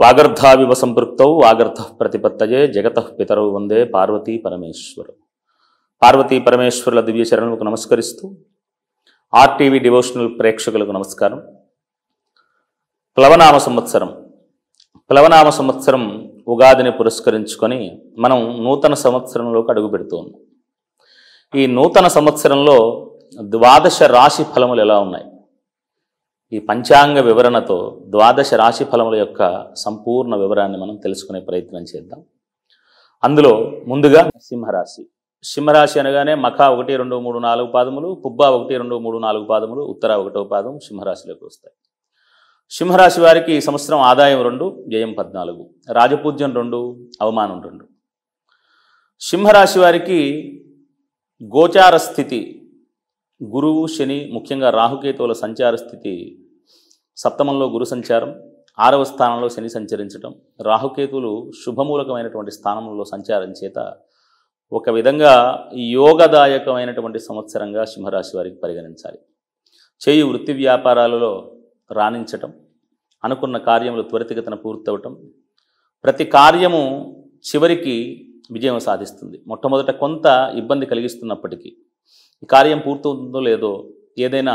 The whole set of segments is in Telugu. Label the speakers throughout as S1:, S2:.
S1: వాగర్ధావివ సంపృక్తౌ వాగర్ధ ప్రతిపత్తయే జగత పితరౌ వందే పార్వతీ పరమేశ్వరు పార్వతీ పరమేశ్వరుల దివ్యచరణలకు నమస్కరిస్తూ ఆర్టీవీ డివోషనల్ ప్రేక్షకులకు నమస్కారం ప్లవనామ సంవత్సరం ప్లవనామ సంవత్సరం ఉగాదిని పురస్కరించుకొని మనం నూతన సంవత్సరంలోకి అడుగు పెడుతూ ఉన్నాం ఈ నూతన సంవత్సరంలో ద్వాదశ రాశి ఫలములు ఎలా ఉన్నాయి ఈ పంచాంగ వివరణతో ద్వాదశ రాశి ఫలముల యొక్క సంపూర్ణ వివరాన్ని మనం తెలుసుకునే ప్రయత్నం చేద్దాం అందులో ముందుగా సింహరాశి సింహరాశి అనగానే మఖ ఒకటి రెండు మూడు నాలుగు పాదములు పుబ్బ ఒకటి రెండు మూడు నాలుగు పాదములు ఉత్తర ఒకటో పాదం సింహరాశిలోకి వస్తాయి సింహరాశి వారికి ఈ సంవత్సరం ఆదాయం రెండు వ్యయం పద్నాలుగు రాజపూజ్యం రెండు అవమానం రెండు సింహరాశి వారికి గోచార స్థితి గురువు శని ముఖ్యంగా రాహుకేతువుల సంచార స్థితి సప్తమంలో గురు సంచారం ఆరవ స్థానంలో శని సంచరించడం రాహుకేతులు శుభమూలకమైనటువంటి స్థానంలో సంచారం చేత ఒక విధంగా యోగదాయకమైనటువంటి సంవత్సరంగా సింహరాశి వారికి పరిగణించాలి చేయి వృత్తి వ్యాపారాలలో రాణించటం అనుకున్న కార్యములు త్వరితగతన పూర్తవటం ప్రతి కార్యము చివరికి విజయం సాధిస్తుంది మొట్టమొదట కొంత ఇబ్బంది కలిగిస్తున్నప్పటికీ ఈ కార్యం పూర్తవుతుందో లేదో ఏదైనా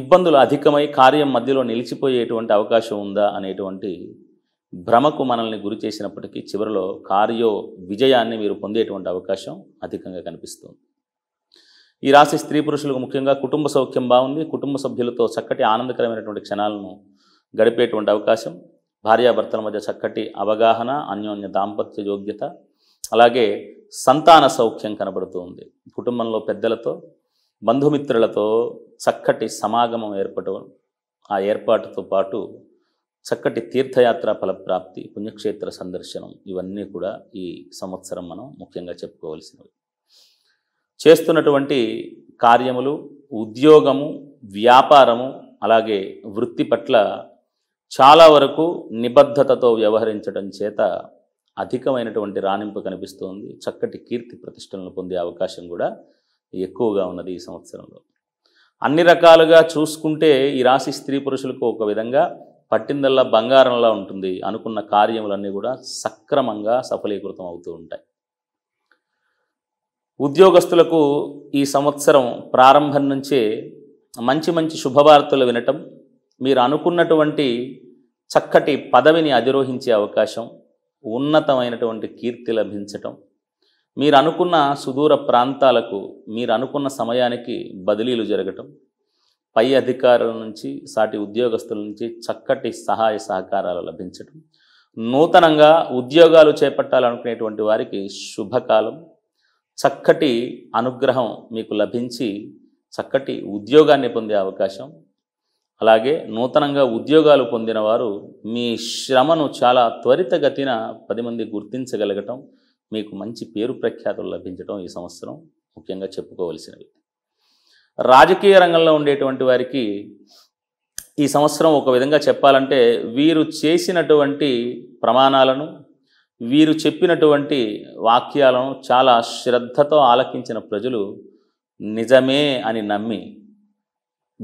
S1: ఇబ్బందులు అధికమై కార్యం మధ్యలో నిలిచిపోయేటువంటి అవకాశం ఉందా అనేటువంటి భ్రమకు మనల్ని గురి చేసినప్పటికీ చివరిలో కార్యో విజయాన్ని మీరు పొందేటువంటి అవకాశం అధికంగా కనిపిస్తుంది ఈ రాశి స్త్రీ పురుషులకు ముఖ్యంగా కుటుంబ సౌఖ్యం బాగుంది కుటుంబ సభ్యులతో చక్కటి ఆనందకరమైనటువంటి క్షణాలను గడిపేటువంటి అవకాశం భార్యాభర్తల మధ్య చక్కటి అవగాహన అన్యోన్య దాంపత్య యోగ్యత అలాగే సంతాన సౌఖ్యం కనబడుతుంది కుటుంబంలో పెద్దలతో బంధుమిత్రులతో చక్కటి సమాగమం ఏర్పడడం ఆ ఏర్పాటుతో పాటు చక్కటి తీర్థయాత్ర ఫలప్రాప్తి పుణ్యక్షేత్ర సందర్శనం ఇవన్నీ కూడా ఈ సంవత్సరం మనం ముఖ్యంగా చెప్పుకోవాల్సినవి చేస్తున్నటువంటి కార్యములు ఉద్యోగము వ్యాపారము అలాగే వృత్తి పట్ల చాలా వరకు నిబద్ధతతో వ్యవహరించడం చేత అధికమైనటువంటి రాణింపు కనిపిస్తోంది చక్కటి కీర్తి ప్రతిష్టలను పొందే అవకాశం కూడా ఎక్కువగా ఉన్నది ఈ సంవత్సరంలో అన్ని రకాలుగా చూసుకుంటే ఈ రాశి స్త్రీ పురుషులకు ఒక విధంగా పట్టిందల్లా బంగారంలా ఉంటుంది అనుకున్న కార్యములన్నీ కూడా సక్రమంగా సఫలీకృతం అవుతూ ఉంటాయి ఉద్యోగస్తులకు ఈ సంవత్సరం ప్రారంభం నుంచే మంచి మంచి శుభవార్తలు వినటం మీరు అనుకున్నటువంటి చక్కటి పదవిని అధిరోహించే అవకాశం ఉన్నతమైనటువంటి కీర్తి లభించటం మీరు అనుకున్న సుదూర ప్రాంతాలకు మీరు అనుకున్న సమయానికి బదిలీలు జరగటం పై అధికారుల నుంచి సాటి ఉద్యోగస్తుల నుంచి చక్కటి సహాయ సహకారాలు లభించటం నూతనంగా ఉద్యోగాలు చేపట్టాలనుకునేటువంటి వారికి శుభకాలం చక్కటి అనుగ్రహం మీకు లభించి చక్కటి ఉద్యోగాన్ని పొందే అవకాశం అలాగే నూతనంగా ఉద్యోగాలు పొందిన వారు మీ శ్రమను చాలా త్వరితగతిన పది మంది గుర్తించగలగటం మీకు మంచి పేరు ప్రఖ్యాతులు లభించడం ఈ సంవత్సరం ముఖ్యంగా చెప్పుకోవలసినవి రాజకీయ రంగంలో ఉండేటువంటి వారికి ఈ సంవత్సరం ఒక విధంగా చెప్పాలంటే వీరు చేసినటువంటి ప్రమాణాలను వీరు చెప్పినటువంటి వాక్యాలను చాలా శ్రద్ధతో ఆలకించిన ప్రజలు నిజమే అని నమ్మి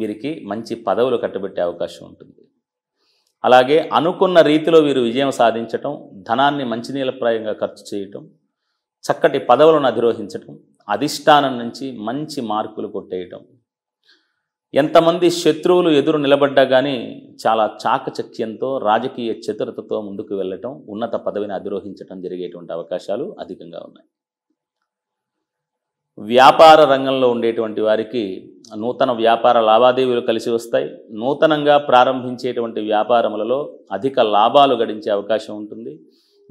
S1: వీరికి మంచి పదవులు కట్టబెట్టే అవకాశం ఉంటుంది అలాగే అనుకున్న రీతిలో వీరు విజయం సాధించటం ధనాన్ని మంచినీళ్ళప్రాయంగా ఖర్చు చేయటం చక్కటి పదవులను అధిరోహించటం అధిష్టానం నుంచి మంచి మార్కులు కొట్టేయటం ఎంతమంది శత్రువులు ఎదురు నిలబడ్డా కానీ చాలా చాకచక్యంతో రాజకీయ చతురతతో ముందుకు వెళ్ళటం ఉన్నత పదవిని అధిరోహించటం జరిగేటువంటి అవకాశాలు అధికంగా ఉన్నాయి వ్యాపార రంగంలో ఉండేటువంటి వారికి నూతన వ్యాపార లావాదేవీలు కలిసి వస్తాయి నూతనంగా ప్రారంభించేటువంటి వ్యాపారములలో అధిక లాభాలు గడించే అవకాశం ఉంటుంది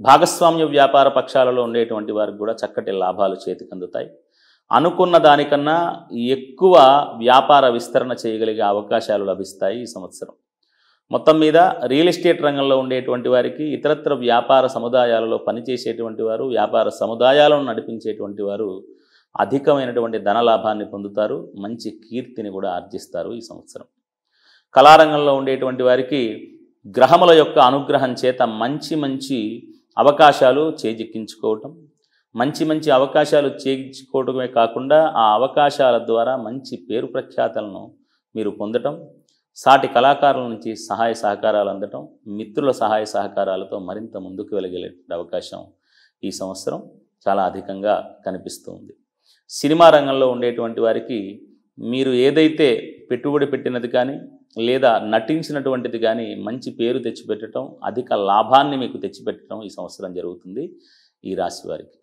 S1: భాగస్వామ్య వ్యాపార పక్షాలలో ఉండేటువంటి వారికి కూడా చక్కటి లాభాలు చేతికందుతాయి అనుకున్న దానికన్నా ఎక్కువ వ్యాపార విస్తరణ చేయగలిగే అవకాశాలు లభిస్తాయి ఈ సంవత్సరం మొత్తం మీద రియల్ ఎస్టేట్ రంగంలో ఉండేటువంటి వారికి ఇతరత్ర వ్యాపార సముదాయాలలో పనిచేసేటువంటి వారు వ్యాపార సముదాయాలను నడిపించేటువంటి వారు అధికమైనటువంటి ధనలాభాన్ని పొందుతారు మంచి కీర్తిని కూడా ఆర్జిస్తారు ఈ సంవత్సరం కళారంగంలో ఉండేటువంటి వారికి గ్రహముల యొక్క అనుగ్రహం చేత మంచి మంచి అవకాశాలు చేజిక్కించుకోవటం మంచి మంచి అవకాశాలు చేయించుకోవటమే కాకుండా ఆ అవకాశాల ద్వారా మంచి పేరు ప్రఖ్యాతలను మీరు పొందటం సాటి కళాకారుల నుంచి సహాయ సహకారాలు అందటం మిత్రుల సహాయ సహకారాలతో మరింత ముందుకు వెళ్ళగలిగే అవకాశం ఈ సంవత్సరం చాలా అధికంగా కనిపిస్తుంది సినిమా రంగంలో ఉండేటువంటి వారికి మీరు ఏదైతే పెట్టుబడి పెట్టినది కానీ లేదా నటించినటువంటిది కానీ మంచి పేరు తెచ్చిపెట్టడం అధిక లాభాన్ని మీకు తెచ్చిపెట్టడం ఈ సంవత్సరం జరుగుతుంది ఈ రాశి వారికి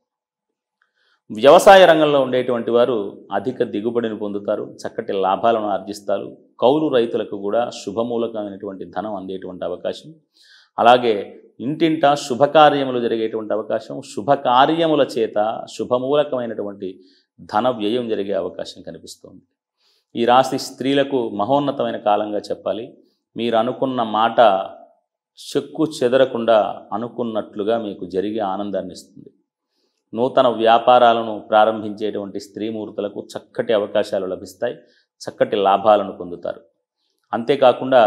S1: వ్యవసాయ రంగంలో ఉండేటువంటి వారు అధిక దిగుబడిని పొందుతారు చక్కటి లాభాలను ఆర్జిస్తారు కౌలు రైతులకు కూడా శుభమూలకమైనటువంటి ధనం అందేటువంటి అవకాశం అలాగే ఇంటింట శుభకార్యములు జరిగేటువంటి అవకాశం శుభకార్యముల చేత శుభమూలకమైనటువంటి ధన వ్యయం జరిగే అవకాశం కనిపిస్తోంది ఈ రాశి స్త్రీలకు మహోన్నతమైన కాలంగా చెప్పాలి మీరు అనుకున్న మాట చెక్కు చెదరకుండా అనుకున్నట్లుగా మీకు జరిగే ఆనందాన్ని ఇస్తుంది నూతన వ్యాపారాలను ప్రారంభించేటువంటి స్త్రీమూర్తులకు చక్కటి అవకాశాలు లభిస్తాయి చక్కటి లాభాలను పొందుతారు అంతేకాకుండా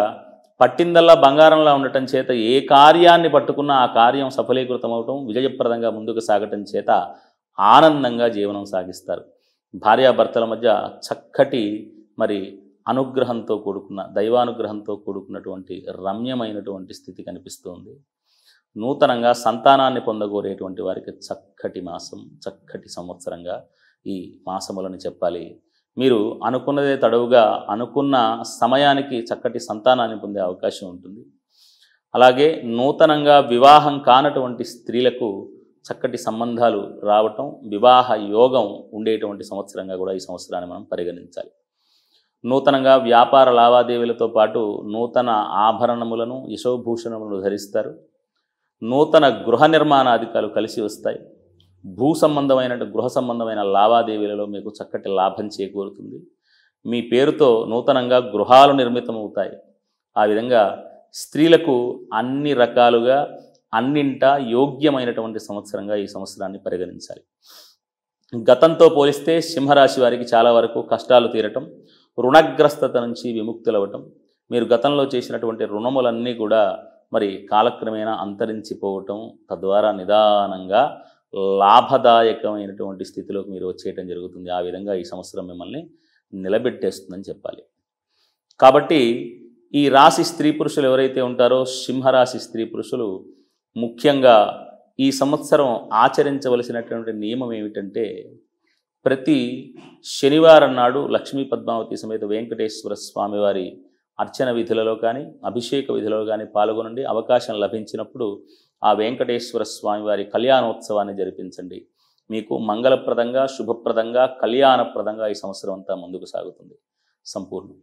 S1: పట్టిందల్లా బంగారంలా ఉండటం చేత ఏ కార్యాన్ని పట్టుకున్నా ఆ కార్యం సఫలీకృతం అవటం విజయప్రదంగా ముందుకు సాగటం చేత ఆనందంగా జీవనం సాగిస్తారు భార్యాభర్తల మధ్య చక్కటి మరి అనుగ్రహంతో కూడుకున్న దైవానుగ్రహంతో కూడుకున్నటువంటి రమ్యమైనటువంటి స్థితి కనిపిస్తుంది నూతనంగా సంతానాన్ని పొందగోరేటువంటి వారికి చక్కటి మాసం చక్కటి సంవత్సరంగా ఈ మాసములని చెప్పాలి మీరు అనుకున్నదే తడవుగా అనుకున్న సమయానికి చక్కటి సంతానాన్ని పొందే అవకాశం ఉంటుంది అలాగే నూతనంగా వివాహం కానటువంటి స్త్రీలకు చక్కటి సంబంధాలు రావటం వివాహ యోగం ఉండేటువంటి సంవత్సరంగా కూడా ఈ సంవత్సరాన్ని మనం పరిగణించాలి నూతనంగా వ్యాపార లావాదేవీలతో పాటు నూతన ఆభరణములను యశోభూషణములను ధరిస్తారు నూతన గృహ నిర్మాణాధికారులు కలిసి వస్తాయి భూ సంబంధమైన గృహ సంబంధమైన లావాదేవీలలో మీకు చక్కటి లాభం చేకూరుతుంది మీ పేరుతో నూతనంగా గృహాలు నిర్మితమవుతాయి ఆ విధంగా స్త్రీలకు అన్ని రకాలుగా అన్నింట యోగ్యమైనటువంటి సంవత్సరంగా ఈ సంవత్సరాన్ని పరిగణించాలి గతంతో పోలిస్తే సింహరాశి వారికి చాలా వరకు కష్టాలు తీరటం రుణగ్రస్తత నుంచి విముక్తులవ్వటం మీరు గతంలో చేసినటువంటి రుణములన్నీ కూడా మరి కాలక్రమేణా అంతరించిపోవటం తద్వారా నిదానంగా లాభదాయకమైనటువంటి స్థితిలోకి మీరు వచ్చేయటం జరుగుతుంది ఆ విధంగా ఈ సంవత్సరం మిమ్మల్ని నిలబెట్టేస్తుందని చెప్పాలి కాబట్టి ఈ రాశి స్త్రీ పురుషులు ఎవరైతే ఉంటారో సింహరాశి స్త్రీ పురుషులు ముఖ్యంగా ఈ సంవత్సరం ఆచరించవలసినటువంటి నియమం ఏమిటంటే ప్రతి శనివారం నాడు లక్ష్మీ పద్మావతి సమేత వెంకటేశ్వర స్వామివారి అర్చన విధులలో కానీ అభిషేక విధులలో కానీ పాల్గొనండి అవకాశం లభించినప్పుడు ఆ వెంకటేశ్వర స్వామివారి కళ్యాణోత్సవాన్ని జరిపించండి మీకు మంగళప్రదంగా శుభప్రదంగా కళ్యాణప్రదంగా ఈ సంవత్సరం అంతా ముందుకు సాగుతుంది సంపూర్ణం